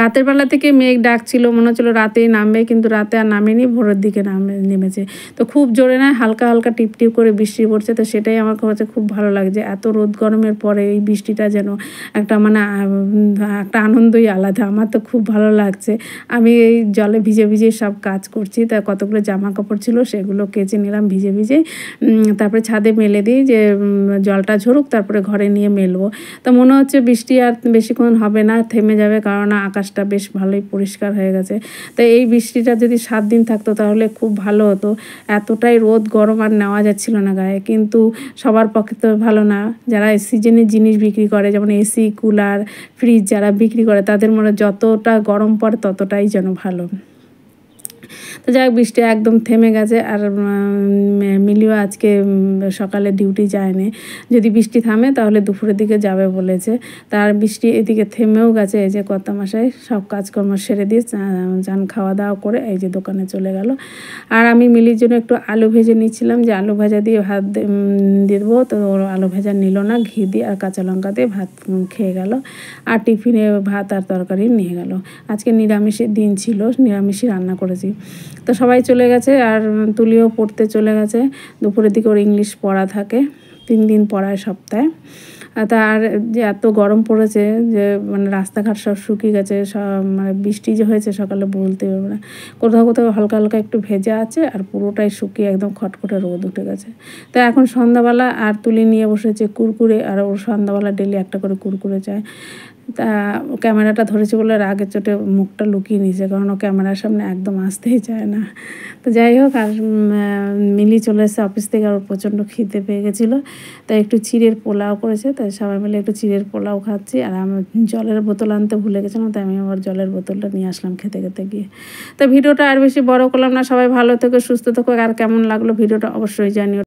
রাতের বেলা থেকে মেঘ ডাকছিল মনে হচ্ছিলো রাতেই নামবে কিন্তু রাতে আর নামেনি ভোরের দিকে নামে নেমেছে তো খুব জোরে না হালকা হালকা টিপটিপ করে বৃষ্টি পড়ছে তো সেটাই আমার কাছে খুব ভালো লাগছে এত রোদ গরমের পরে এই বৃষ্টিটা যেন একটা মানে একটা আনন্দই আলাদা আমার তো খুব ভালো লাগছে আমি এই জলে ভিজে ভিজে সব কাজ করছি তা কতগুলো জামা কাপড় ছিল সেগুলো কেচে নিলাম ভিজে ভিজে তারপরে ছাদে মেলে দিই যে জলটা ঝরুক তারপরে ঘরে নিয়ে মেলবো তো মনে হচ্ছে বৃষ্টি আর বেশিক্ষণ হবে না থেমে যাবে কারণ আকাশ আকাশটা বেশ ভালোই পরিষ্কার হয়ে গেছে তো এই বৃষ্টিটা যদি সাত দিন থাকতো তাহলে খুব ভালো হতো এতটাই রোদ গরম আর নেওয়া যাচ্ছিল না গায়ে কিন্তু সবার পক্ষে তো ভালো না যারা সিজনের জিনিস বিক্রি করে যেমন এসি কুলার ফ্রিজ যারা বিক্রি করে তাদের মনে যতটা গরম পড়ে ততটাই যেন ভালো তো যাই বৃষ্টি একদম থেমে গেছে আর মিলিও আজকে সকালে ডিউটি যায়নি যদি বৃষ্টি থামে তাহলে দুপুরের দিকে যাবে বলেছে তার বৃষ্টি এদিকে থেমেও গেছে এই যে কত মাসায় সব কাজকর্ম সেরে দিয়ে চান খাওয়া দাওয়া করে এই যে দোকানে চলে গেল আর আমি মিলির জন্য একটু আলু ভেজে নিচ্ছিলাম যে আলু ভাজা দিয়ে ভাত দিয়ে দেবো তো আলু ভাজা নিল না ঘি দিয়ে আর কাঁচা লঙ্কা দিয়ে ভাত খেয়ে গেল আর টিফিনে ভাত আর তরকারি নিয়ে গেল আজকে নিরামিষের দিন ছিল নিরামিষই রান্না করেছি তো সবাই চলে গেছে আর তুলিও পড়তে চলে গেছে দুপুরের দিকে ওর ইংলিশ পড়া থাকে তিন দিন পড়ায় সপ্তাহে তার যে এত গরম পড়েছে যে মানে রাস্তাঘাট সব শুকিয়ে গেছে সব মানে বৃষ্টি যে হয়েছে সকালে বলতে পারবে না কোথাও কোথাও হালকা হালকা একটু ভেজা আছে আর পুরোটাই শুকিয়ে একদম খটখটে রোদ উঠে গেছে তো এখন সন্ধ্যাবেলা আর তুলি নিয়ে বসেছে কুরকুরে আর ওর সন্ধ্যাবেলা ডেলি একটা করে কুরকুরে চায় তা ক্যামেরাটা ধরেছে বলে রাগের চোটে মুখটা লুকিয়ে নিয়েছে কারণ ও ক্যামেরার সামনে একদম আসতেই চায় না তো যাই হোক আর মিলি চলে এসে অফিস থেকে আর প্রচণ্ড খিদে পেয়ে গেছিলো তাই একটু চিড়ের পোলাও করেছে তো তাই সবাই মিলে একটু চিড়ের পোলাও খাচ্ছি আর আমি জলের বোতল আনতে ভুলে গেছিলাম তাই আমি আমার জলের বোতলটা নিয়ে আসলাম খেতে খেতে গিয়ে তো ভিডিওটা আর বেশি বড় করলাম না সবাই ভালো থেকে সুস্থ থাকুক আর কেমন লাগলো ভিডিওটা অবশ্যই জানিও